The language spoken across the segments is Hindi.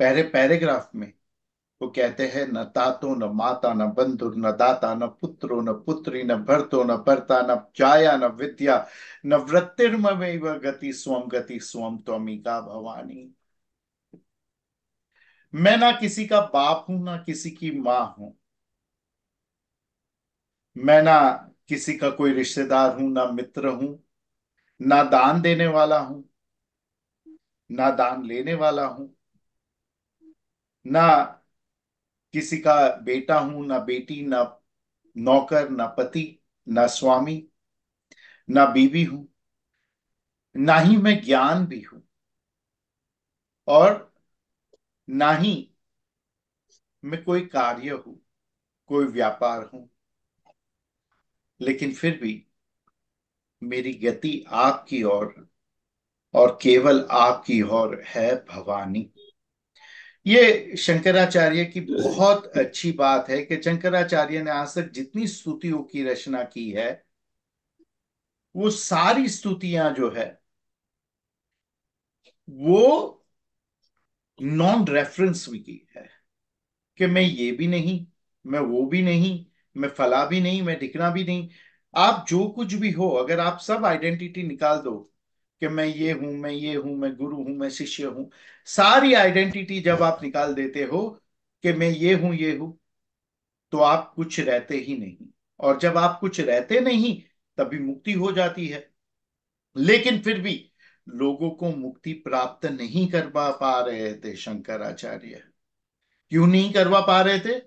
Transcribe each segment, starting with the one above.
पहले पैराग्राफ में वो कहते हैं न तातो न माता न बंधु न दाता न पुत्रो न पुत्री न भरतो न भरता न जाया न विद्या न वृत्तिर्मैव गति स्वम गति स्वम का भवानी मैं ना किसी का बाप हूं ना किसी की मां हूं मैं ना किसी का कोई रिश्तेदार हूं ना मित्र हूं ना दान देने वाला हूं ना दान लेने वाला हूं ना किसी का बेटा हूं ना बेटी ना नौकर ना पति ना स्वामी ना बीवी हूं ना ही मैं ज्ञान भी हूं और ना ही मैं कोई कार्य हूं कोई व्यापार हूं लेकिन फिर भी मेरी गति आपकी ओर और, और केवल आपकी ओर है भवानी ये शंकराचार्य की बहुत अच्छी बात है कि शंकराचार्य ने आज तक जितनी स्तुतियों की रचना की है वो सारी स्तुतियां जो है वो नॉन रेफरेंस भी की है कि मैं ये भी नहीं मैं वो भी नहीं मैं फला भी नहीं मैं ढिकना भी नहीं आप जो कुछ भी हो अगर आप सब आइडेंटिटी निकाल दो कि मैं ये हूं मैं ये हूं मैं गुरु हूं मैं शिष्य हूं सारी आइडेंटिटी जब आप निकाल देते हो कि मैं ये हूं ये हूं तो आप कुछ रहते ही नहीं और जब आप कुछ रहते नहीं तभी मुक्ति हो जाती है लेकिन फिर भी लोगों को मुक्ति प्राप्त नहीं करवा पा रहे थे शंकराचार्य क्यों नहीं करवा पा रहे थे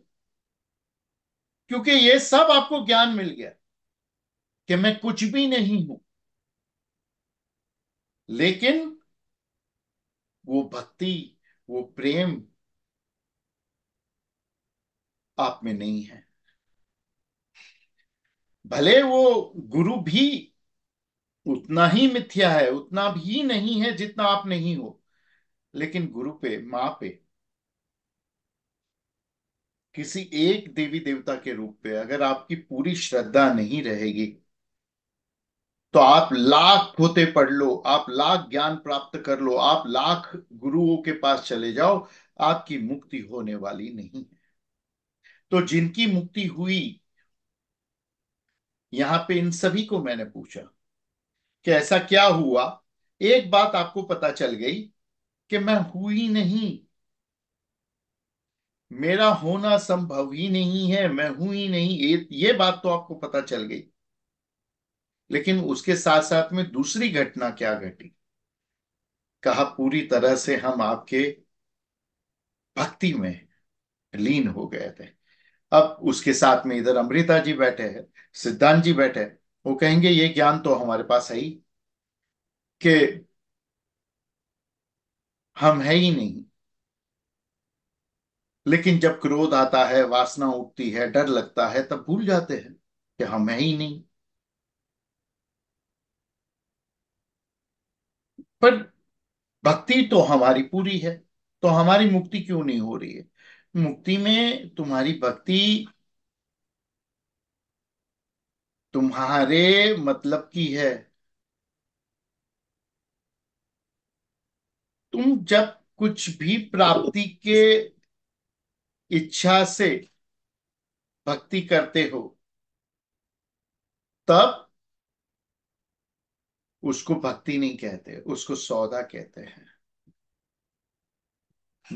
क्योंकि ये सब आपको ज्ञान मिल गया कि मैं कुछ भी नहीं हूं लेकिन वो भक्ति वो प्रेम आप में नहीं है भले वो गुरु भी उतना ही मिथ्या है उतना भी नहीं है जितना आप नहीं हो लेकिन गुरु पे मां पे किसी एक देवी देवता के रूप पे अगर आपकी पूरी श्रद्धा नहीं रहेगी तो आप लाख पोते पढ़ लो आप लाख ज्ञान प्राप्त कर लो आप लाख गुरुओं के पास चले जाओ आपकी मुक्ति होने वाली नहीं है तो जिनकी मुक्ति हुई यहां पे इन सभी को मैंने पूछा कि ऐसा क्या हुआ एक बात आपको पता चल गई कि मैं हुई नहीं मेरा होना संभव ही नहीं है मैं हुई नहीं ये, ये बात तो आपको पता चल गई लेकिन उसके साथ साथ में दूसरी घटना क्या घटी कहा पूरी तरह से हम आपके भक्ति में लीन हो गए थे अब उसके साथ में इधर अमृता जी बैठे हैं सिद्धांत जी बैठे वो कहेंगे ये ज्ञान तो हमारे पास है ही कि हम है ही नहीं लेकिन जब क्रोध आता है वासना उठती है डर लगता है तब भूल जाते हैं कि हम है ही नहीं पर भक्ति तो हमारी पूरी है तो हमारी मुक्ति क्यों नहीं हो रही है मुक्ति में तुम्हारी भक्ति तुम्हारे मतलब की है तुम जब कुछ भी प्राप्ति के इच्छा से भक्ति करते हो तब उसको भक्ति नहीं कहते उसको सौदा कहते हैं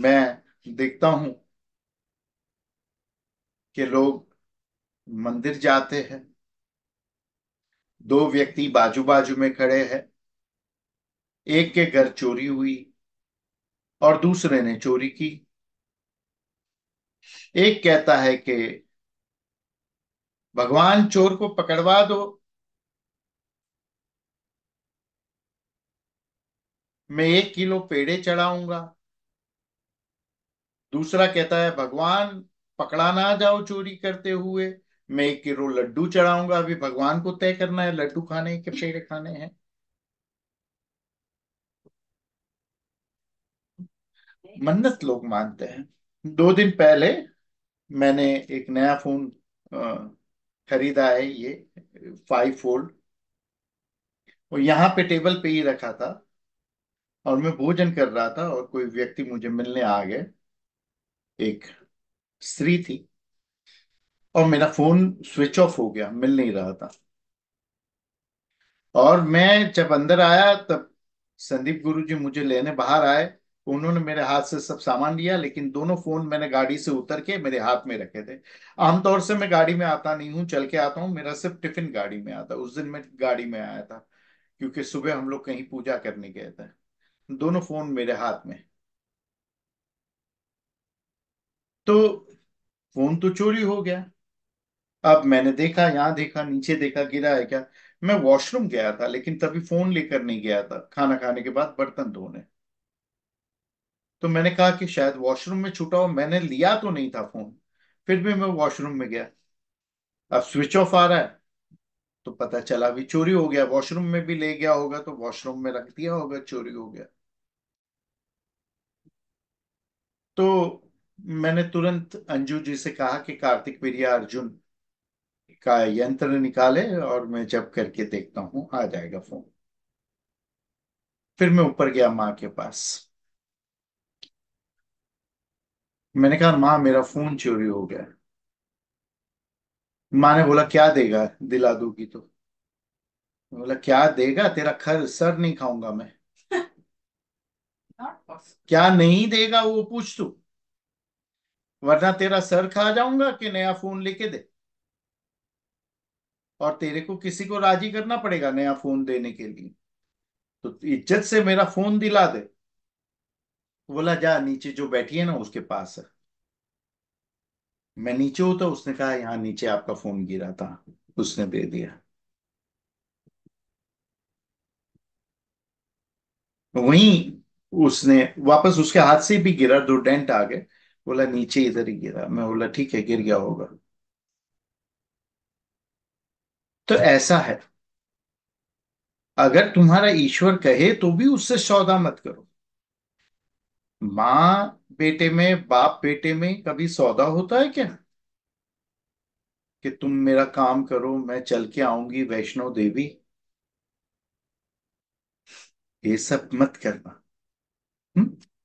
मैं देखता हूं कि लोग मंदिर जाते हैं दो व्यक्ति बाजू बाजू में खड़े हैं एक के घर चोरी हुई और दूसरे ने चोरी की एक कहता है कि भगवान चोर को पकड़वा दो मैं एक किलो पेड़े चढ़ाऊंगा दूसरा कहता है भगवान पकड़ा ना जाओ चोरी करते हुए मैं एक किलो लड्डू चढ़ाऊंगा अभी भगवान को तय करना है लड्डू खाने के पेड़े खाने हैं मन्नत लोग मानते हैं दो दिन पहले मैंने एक नया फोन खरीदा है ये फाइव फोल्ड और यहाँ पे टेबल पे ही रखा था और मैं भोजन कर रहा था और कोई व्यक्ति मुझे मिलने आ गए एक स्त्री थी और मेरा फोन स्विच ऑफ हो गया मिल नहीं रहा था और मैं जब अंदर आया तब संदीप गुरु जी मुझे लेने बाहर आए उन्होंने मेरे हाथ से सब सामान लिया लेकिन दोनों फोन मैंने गाड़ी से उतर के मेरे हाथ में रखे थे आमतौर से मैं गाड़ी में आता नहीं हूँ चल के आता हूँ मेरा सिर्फ टिफिन गाड़ी में आता उस दिन मैं गाड़ी में आया था क्योंकि सुबह हम लोग कहीं पूजा करने गए थे दोनों फोन मेरे हाथ में तो फोन तो चोरी हो गया अब मैंने देखा यहां देखा नीचे देखा गिरा है क्या मैं वॉशरूम गया था लेकिन तभी फोन लेकर नहीं गया था खाना खाने के बाद बर्तन धोने तो मैंने कहा कि शायद वॉशरूम में छूटा हो मैंने लिया तो नहीं था फोन फिर भी मैं वॉशरूम में गया अब स्विच ऑफ आ रहा है तो पता चला भी चोरी हो गया वॉशरूम में भी ले गया होगा तो वॉशरूम में रख दिया होगा चोरी हो गया तो मैंने तुरंत अंजू जी से कहा कि कार्तिक वीरिया अर्जुन का यंत्र निकाले और मैं जब करके देखता हूं आ जाएगा फोन फिर मैं ऊपर गया माँ के पास मैंने कहा माँ मेरा फोन चोरी हो गया माँ ने बोला क्या देगा दिला दूंगी तो बोला क्या देगा तेरा खर सर नहीं खाऊंगा मैं क्या नहीं देगा वो पूछ तू वरना तेरा सर खा जाऊंगा कि नया फोन लेके दे और तेरे को किसी को राजी करना पड़ेगा नया फोन देने के लिए तो इज्जत से मेरा फोन दिला दे बोला जा नीचे जो बैठी है ना उसके पास है मैं नीचे होता उसने कहा यहां नीचे आपका फोन गिरा था उसने दे दिया वहीं उसने वापस उसके हाथ से भी गिरा दो डेंट आ गए बोला नीचे इधर ही गिरा मैं बोला ठीक है गिर गया होगा तो ऐसा है अगर तुम्हारा ईश्वर कहे तो भी उससे सौदा मत करो मां बेटे में बाप बेटे में कभी सौदा होता है क्या कि तुम मेरा काम करो मैं चल के आऊंगी वैष्णो देवी ये सब मत करना Hmm?